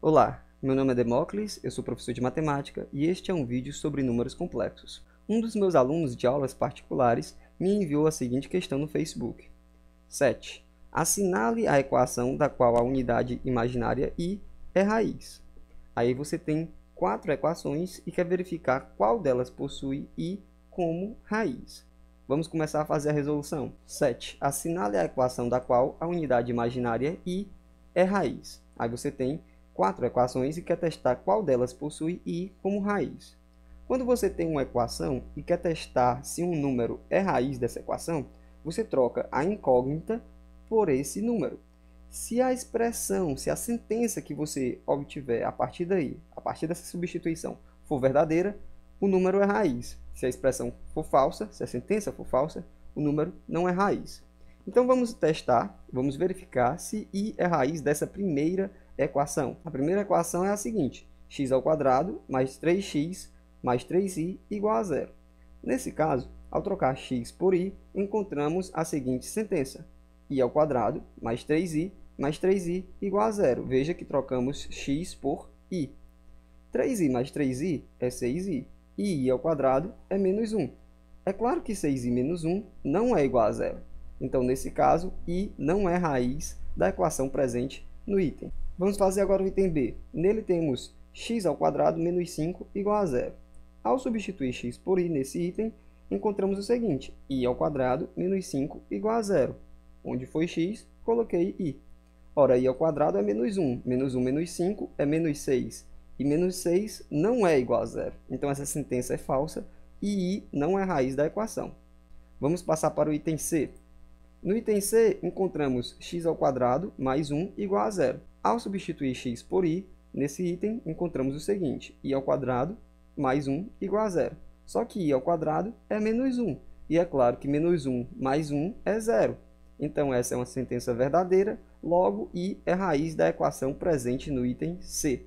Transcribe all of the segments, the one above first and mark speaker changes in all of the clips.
Speaker 1: Olá, meu nome é Demócles, eu sou professor de matemática e este é um vídeo sobre números complexos. Um dos meus alunos de aulas particulares me enviou a seguinte questão no Facebook. 7. Assinale a equação da qual a unidade imaginária i é raiz. Aí você tem quatro equações e quer verificar qual delas possui i como raiz. Vamos começar a fazer a resolução. 7. Assinale a equação da qual a unidade imaginária i é raiz. Aí você tem quatro equações e quer testar qual delas possui i como raiz. Quando você tem uma equação e quer testar se um número é raiz dessa equação, você troca a incógnita por esse número. Se a expressão, se a sentença que você obtiver a partir daí, a partir dessa substituição, for verdadeira, o número é raiz. Se a expressão for falsa, se a sentença for falsa, o número não é raiz. Então vamos testar, vamos verificar se i é raiz dessa primeira equação. A primeira equação é a seguinte, x ao quadrado mais 3x mais 3i igual a zero. Nesse caso, ao trocar x por i, encontramos a seguinte sentença, i ao quadrado mais 3i mais 3i igual a zero. Veja que trocamos x por i. 3i mais 3i é 6i, e i ao quadrado é menos 1. É claro que 6i menos 1 não é igual a zero. Então, nesse caso, i não é raiz da equação presente no item. Vamos fazer agora o item B. Nele temos x ao quadrado menos 5 igual a zero. Ao substituir x por i nesse item, encontramos o seguinte, i ao quadrado menos 5 igual a zero. Onde foi x, coloquei i. Ora, i ao quadrado é menos 1, menos 1 menos 5 é menos 6, e menos 6 não é igual a zero. Então essa sentença é falsa e i não é raiz da equação. Vamos passar para o item C. No item C, encontramos x ao quadrado mais 1 igual a zero. Ao substituir x por i, nesse item encontramos o seguinte, i ao quadrado mais 1 igual a zero. Só que i ao quadrado é menos 1, e é claro que menos 1 mais 1 é zero. Então essa é uma sentença verdadeira, logo i é raiz da equação presente no item C.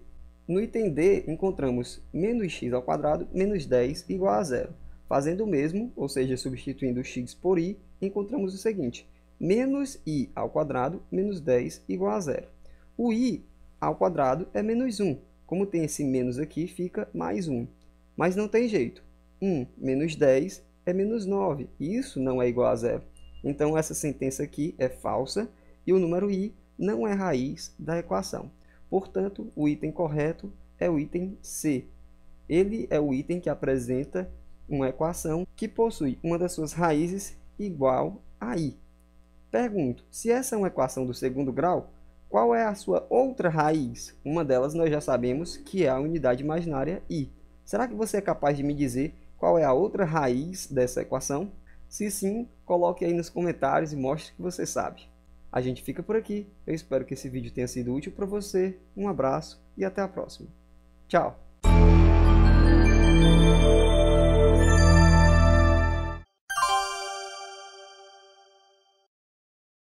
Speaker 1: No item D, encontramos menos x ao quadrado menos 10 igual a zero. Fazendo o mesmo, ou seja, substituindo x por i, encontramos o seguinte, menos i ao quadrado menos 10 igual a zero. O i ao quadrado é menos 1. Como tem esse menos aqui, fica mais 1. Mas não tem jeito. 1 menos 10 é menos 9. Isso não é igual a zero. Então, essa sentença aqui é falsa e o número i não é raiz da equação. Portanto, o item correto é o item C. Ele é o item que apresenta uma equação que possui uma das suas raízes igual a i. Pergunto, se essa é uma equação do segundo grau, qual é a sua outra raiz? Uma delas nós já sabemos que é a unidade imaginária i. Será que você é capaz de me dizer qual é a outra raiz dessa equação? Se sim, coloque aí nos comentários e mostre que você sabe. A gente fica por aqui. Eu espero que esse vídeo tenha sido útil para você. Um abraço e até a próxima. Tchau!